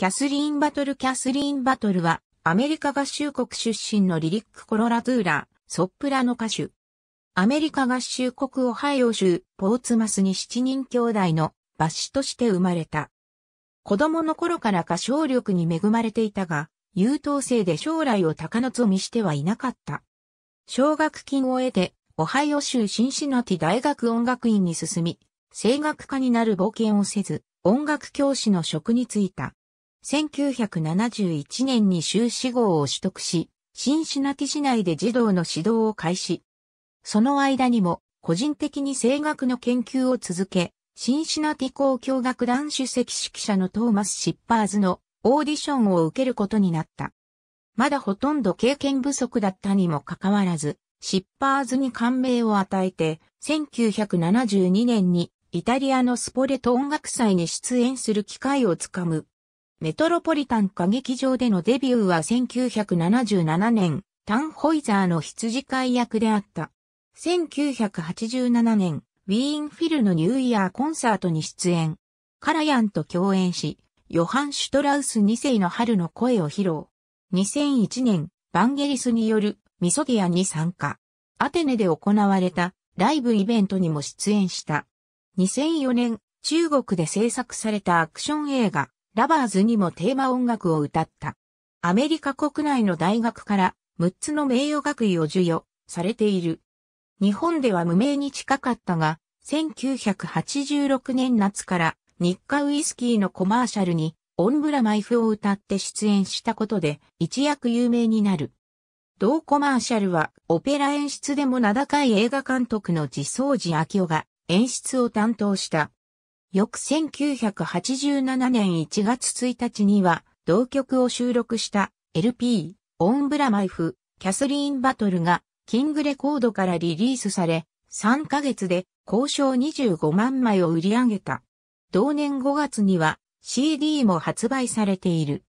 キャスリーン・バトル・キャスリーン・バトルは、アメリカ合衆国出身のリリック・コロラズゥーラ、ソップラの歌手。アメリカ合衆国オハイオ州、ポーツマスに7人兄弟の、バシとして生まれた。子供の頃から歌唱力に恵まれていたが、優等生で将来を高望みしてはいなかった。奨学金を得て、オハイオ州シンシナティ大学音楽院に進み、声楽家になる冒険をせず、音楽教師の職に就いた。1971年に修士号を取得し、シンシナティ市内で児童の指導を開始。その間にも、個人的に声楽の研究を続け、シンシナティ交響楽団主席指揮者のトーマス・シッパーズのオーディションを受けることになった。まだほとんど経験不足だったにもかかわらず、シッパーズに感銘を与えて、1972年にイタリアのスポレト音楽祭に出演する機会をつかむ。メトロポリタン歌劇場でのデビューは1977年、タンホイザーの羊飼い役であった。1987年、ウィーンフィルのニューイヤーコンサートに出演。カラヤンと共演し、ヨハン・シュトラウス2世の春の声を披露。2001年、バンゲリスによるミソディアに参加。アテネで行われたライブイベントにも出演した。2004年、中国で制作されたアクション映画、ラバーズにもテーマ音楽を歌った。アメリカ国内の大学から6つの名誉学位を授与されている。日本では無名に近かったが、1986年夏から日課ウイスキーのコマーシャルにオンブラマイフを歌って出演したことで一躍有名になる。同コマーシャルはオペラ演出でも名高い映画監督の自走時明夫が演出を担当した翌1987年1月1日には、同曲を収録した LP、オンブラマイフ、キャスリーン・バトルが、キングレコードからリリースされ、3ヶ月で交渉25万枚を売り上げた。同年5月には CD も発売されている。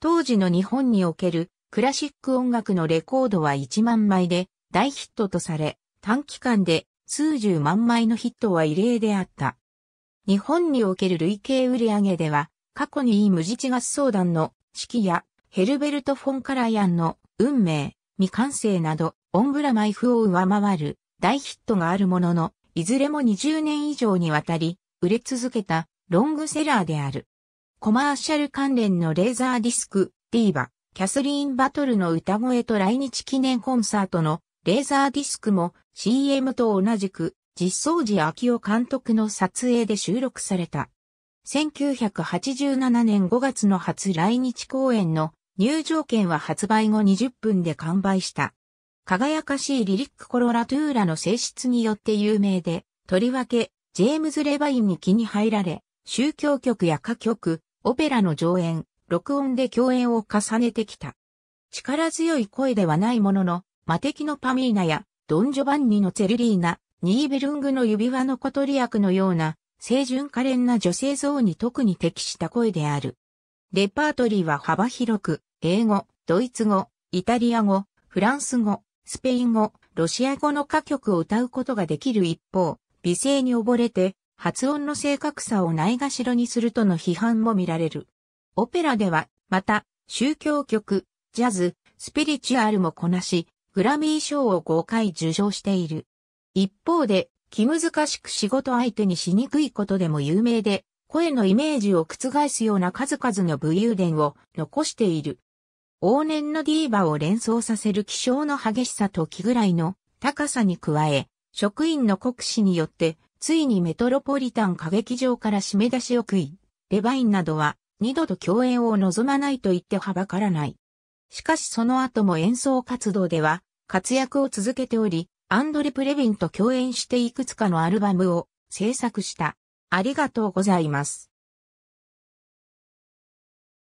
当時の日本におけるクラシック音楽のレコードは1万枚で大ヒットとされ、短期間で数十万枚のヒットは異例であった。日本における累計売上では、過去にイームチガ合相談の式や、ヘルベルト・フォン・カラヤンの運命、未完成など、オンブラマイフを上回る大ヒットがあるものの、いずれも20年以上にわたり、売れ続けたロングセラーである。コマーシャル関連のレーザーディスク、ディーバ、キャスリーン・バトルの歌声と来日記念コンサートのレーザーディスクも CM と同じく実相寺秋尾監督の撮影で収録された。1987年5月の初来日公演の入場券は発売後20分で完売した。輝かしいリリックコロラトゥーラの性質によって有名で、とりわけ、ジェームズ・レバインに気に入られ、宗教曲や歌曲、オペラの上演、録音で共演を重ねてきた。力強い声ではないものの、魔敵のパミーナや、ドン・ジョバンニのツェルリーナ、ニーベルングの指輪の小鳥役のような、清純可憐な女性像に特に適した声である。レパートリーは幅広く、英語、ドイツ語、イタリア語、フランス語、スペイン語、ロシア語の歌曲を歌うことができる一方、美声に溺れて、発音の正確さをないがしろにするとの批判も見られる。オペラでは、また、宗教曲、ジャズ、スピリチュアルもこなし、グラミー賞を5回受賞している。一方で、気難しく仕事相手にしにくいことでも有名で、声のイメージを覆すような数々の武勇伝を残している。往年のディーバを連想させる気象の激しさと気ぐらいの高さに加え、職員の国使によって、ついにメトロポリタン歌劇場から締め出しを食い、レバインなどは二度と共演を望まないと言ってはばからない。しかしその後も演奏活動では活躍を続けており、アンドレ・プレヴィンと共演していくつかのアルバムを制作した。ありがとうございます。